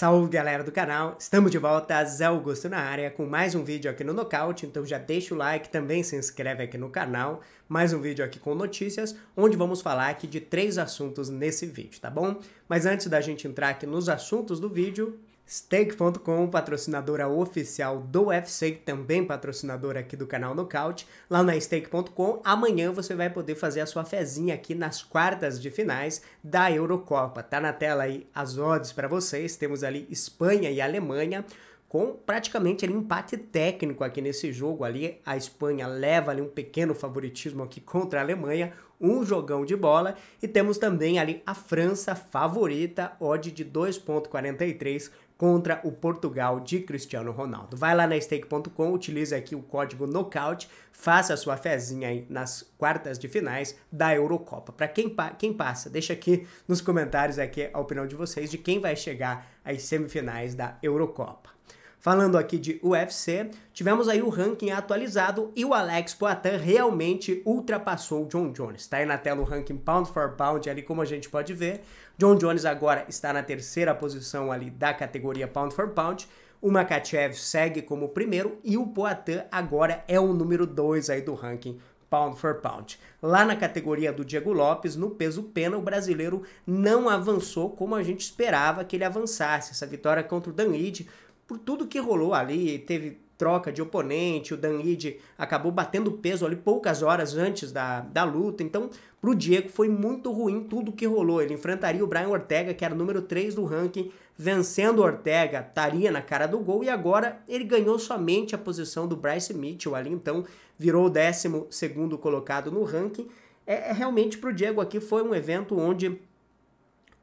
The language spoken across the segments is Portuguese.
Salve galera do canal, estamos de volta, Zé Augusto na área com mais um vídeo aqui no Nocaute, então já deixa o like, também se inscreve aqui no canal, mais um vídeo aqui com notícias, onde vamos falar aqui de três assuntos nesse vídeo, tá bom? Mas antes da gente entrar aqui nos assuntos do vídeo, Steak.com patrocinadora oficial do UFC, também patrocinadora aqui do canal Nocaute. Lá na Steak.com amanhã você vai poder fazer a sua fezinha aqui nas quartas de finais da Eurocopa. Tá na tela aí as odds para vocês. Temos ali Espanha e Alemanha com praticamente ali, empate técnico aqui nesse jogo ali. A Espanha leva ali um pequeno favoritismo aqui contra a Alemanha, um jogão de bola. E temos também ali a França favorita, odd de 2.43 contra o Portugal de Cristiano Ronaldo. Vai lá na stake.com, utilize aqui o código Knockout faça a sua fezinha aí nas quartas de finais da Eurocopa. Para quem, pa quem passa, deixa aqui nos comentários aqui a opinião de vocês de quem vai chegar às semifinais da Eurocopa. Falando aqui de UFC, tivemos aí o ranking atualizado e o Alex Poitin realmente ultrapassou o John Jones. Está aí na tela o ranking pound for pound ali, como a gente pode ver. John Jones agora está na terceira posição ali da categoria pound for pound. O Makachev segue como primeiro e o Poitin agora é o número 2 aí do ranking pound for pound. Lá na categoria do Diego Lopes, no peso pena, o brasileiro não avançou como a gente esperava que ele avançasse. Essa vitória contra o Dan Ide por tudo que rolou ali, teve troca de oponente, o Dan Ide acabou batendo peso ali poucas horas antes da, da luta, então pro Diego foi muito ruim tudo que rolou, ele enfrentaria o Brian Ortega, que era o número 3 do ranking, vencendo Ortega, estaria na cara do gol, e agora ele ganhou somente a posição do Bryce Mitchell ali, então virou o 12 segundo colocado no ranking, é, é realmente pro Diego aqui foi um evento onde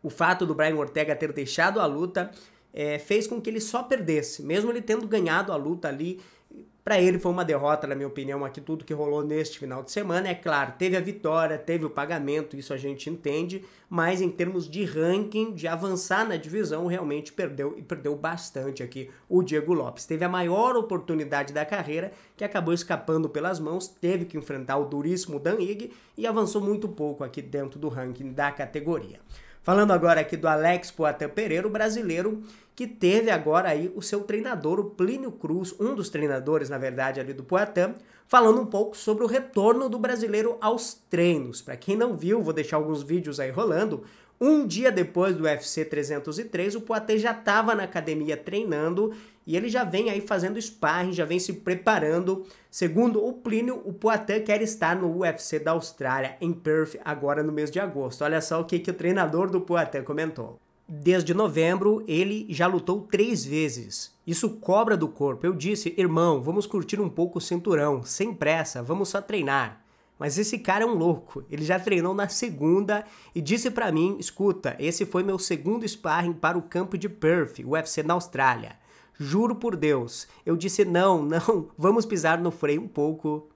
o fato do Brian Ortega ter deixado a luta é, fez com que ele só perdesse. Mesmo ele tendo ganhado a luta ali, para ele foi uma derrota, na minha opinião, aqui tudo que rolou neste final de semana. É claro, teve a vitória, teve o pagamento, isso a gente entende, mas em termos de ranking, de avançar na divisão, realmente perdeu e perdeu bastante aqui o Diego Lopes. Teve a maior oportunidade da carreira, que acabou escapando pelas mãos, teve que enfrentar o duríssimo Dan Higg e avançou muito pouco aqui dentro do ranking da categoria. Falando agora aqui do Alex Poitin Pereira, o brasileiro que teve agora aí o seu treinador, o Plínio Cruz, um dos treinadores, na verdade, ali do Poitin, falando um pouco sobre o retorno do brasileiro aos treinos. Para quem não viu, vou deixar alguns vídeos aí rolando, um dia depois do UFC 303, o Poitin já estava na academia treinando e ele já vem aí fazendo sparring, já vem se preparando. Segundo o Plínio, o Poitin quer estar no UFC da Austrália, em Perth, agora no mês de agosto. Olha só o que, que o treinador do Poitin comentou. Desde novembro, ele já lutou três vezes. Isso cobra do corpo. Eu disse, irmão, vamos curtir um pouco o cinturão, sem pressa, vamos só treinar. Mas esse cara é um louco. Ele já treinou na segunda e disse para mim: escuta, esse foi meu segundo sparring para o campo de Perth, UFC na Austrália. Juro por Deus. Eu disse: não, não, vamos pisar no freio um pouco.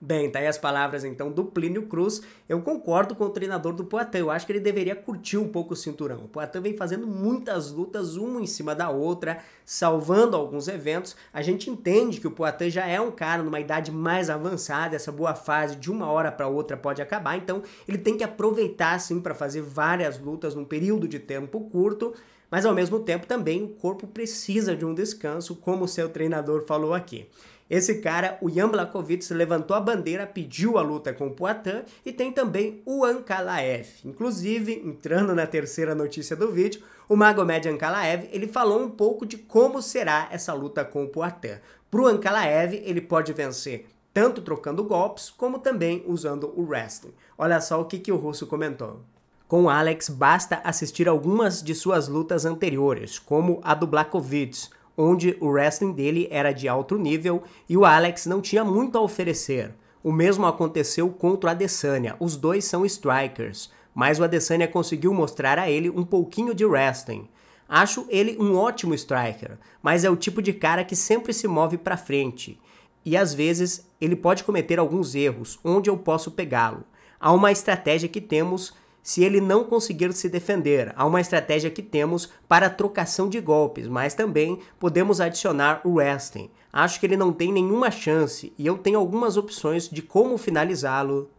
Bem, tá aí as palavras então do Plínio Cruz. Eu concordo com o treinador do Poitin. Eu acho que ele deveria curtir um pouco o cinturão. O Poitin vem fazendo muitas lutas, uma em cima da outra, salvando alguns eventos. A gente entende que o Poitin já é um cara numa idade mais avançada, essa boa fase de uma hora para outra pode acabar, então ele tem que aproveitar sim para fazer várias lutas num período de tempo curto. Mas ao mesmo tempo também o corpo precisa de um descanso, como o seu treinador falou aqui. Esse cara, o Jan Blakovic, levantou a bandeira, pediu a luta com o Poitin e tem também o Ankalaev. Inclusive, entrando na terceira notícia do vídeo, o Magomed Ankalaev, ele falou um pouco de como será essa luta com o Poitin. Pro Ankalaev, ele pode vencer tanto trocando golpes, como também usando o wrestling. Olha só o que, que o russo comentou. Com Alex, basta assistir algumas de suas lutas anteriores, como a do Blakovic, onde o wrestling dele era de alto nível e o Alex não tinha muito a oferecer. O mesmo aconteceu contra o Adesanya, os dois são strikers, mas o Adesanya conseguiu mostrar a ele um pouquinho de wrestling. Acho ele um ótimo striker, mas é o tipo de cara que sempre se move para frente. E às vezes ele pode cometer alguns erros, onde eu posso pegá-lo. Há uma estratégia que temos se ele não conseguir se defender. Há uma estratégia que temos para trocação de golpes, mas também podemos adicionar o wrestling. Acho que ele não tem nenhuma chance e eu tenho algumas opções de como finalizá-lo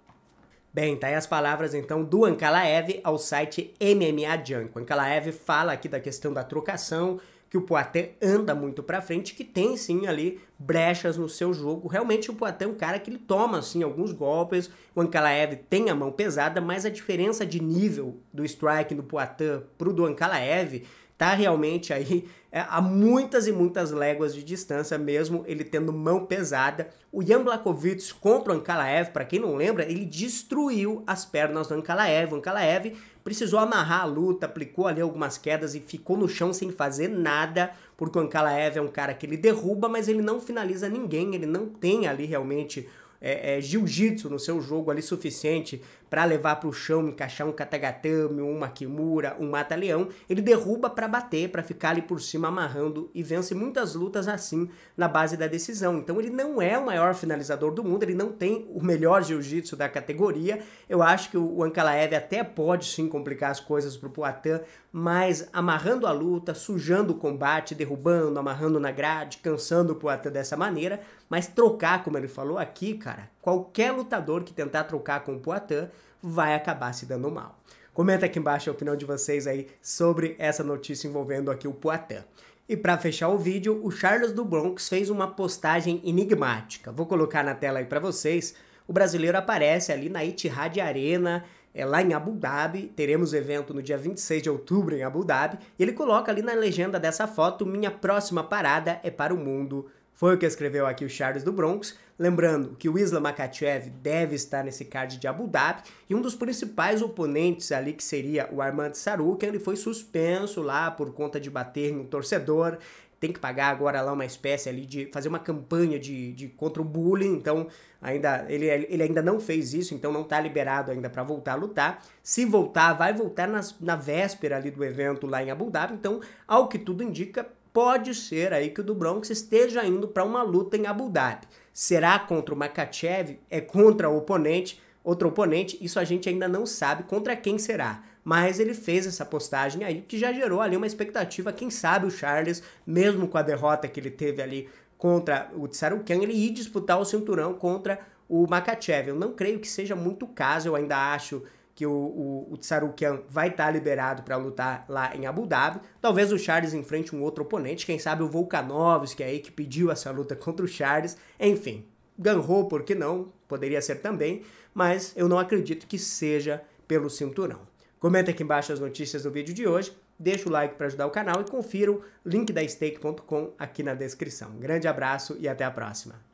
Bem, tá aí as palavras então do Ankalaev ao site MMA Junk. O Ankalaev fala aqui da questão da trocação, que o Poitin anda muito para frente, que tem sim ali brechas no seu jogo. Realmente o Poitin é um cara que ele toma assim alguns golpes. O Ankalaev tem a mão pesada, mas a diferença de nível do strike do Poitin pro do Ankalaev tá realmente aí é, a muitas e muitas léguas de distância, mesmo ele tendo mão pesada. O Jan Blakovic contra o Ankalaev, para quem não lembra, ele destruiu as pernas do Ankalaev. O Ankalaev precisou amarrar a luta, aplicou ali algumas quedas e ficou no chão sem fazer nada, porque o Ankalaev é um cara que ele derruba, mas ele não finaliza ninguém, ele não tem ali realmente é, é, jiu-jitsu no seu jogo ali suficiente para levar para o chão, encaixar um katagatame, um kimura, um mata-leão, ele derruba para bater, para ficar ali por cima amarrando e vence muitas lutas assim na base da decisão. Então ele não é o maior finalizador do mundo, ele não tem o melhor jiu-jitsu da categoria. Eu acho que o Ankalaev até pode sim complicar as coisas para o Poitin mas amarrando a luta, sujando o combate, derrubando, amarrando na grade, cansando o Poatan dessa maneira, mas trocar, como ele falou aqui, cara, qualquer lutador que tentar trocar com o Poatan vai acabar se dando mal. Comenta aqui embaixo a opinião de vocês aí sobre essa notícia envolvendo aqui o Poatan. E para fechar o vídeo, o Charles do Bronx fez uma postagem enigmática. Vou colocar na tela aí para vocês. O brasileiro aparece ali na Itihad Arena, é, lá em Abu Dhabi, teremos evento no dia 26 de outubro em Abu Dhabi, e ele coloca ali na legenda dessa foto: Minha próxima parada é para o mundo. Foi o que escreveu aqui o Charles do Bronx. Lembrando que o Islam Makachev deve estar nesse card de Abu Dhabi e um dos principais oponentes ali, que seria o Armand Saruk, ele foi suspenso lá por conta de bater no torcedor tem que pagar agora lá uma espécie ali de fazer uma campanha de, de contra o bullying, então ainda ele, ele ainda não fez isso, então não está liberado ainda para voltar a lutar. Se voltar, vai voltar nas, na véspera ali do evento lá em Abu Dhabi, então, ao que tudo indica, pode ser aí que o do Bronx esteja indo para uma luta em Abu Dhabi. Será contra o Makachev? É contra o oponente, outro oponente, isso a gente ainda não sabe contra quem será mas ele fez essa postagem aí que já gerou ali uma expectativa, quem sabe o Charles, mesmo com a derrota que ele teve ali contra o Tsarukyan, ele ir disputar o cinturão contra o Makachev. Eu não creio que seja muito caso, eu ainda acho que o, o, o vai estar tá liberado para lutar lá em Abu Dhabi. Talvez o Charles enfrente um outro oponente, quem sabe o Volkanovski que é aí que pediu essa luta contra o Charles. Enfim, ganhou por que não? Poderia ser também, mas eu não acredito que seja pelo cinturão. Comenta aqui embaixo as notícias do vídeo de hoje, deixa o like para ajudar o canal e confira o link da stake.com aqui na descrição. grande abraço e até a próxima.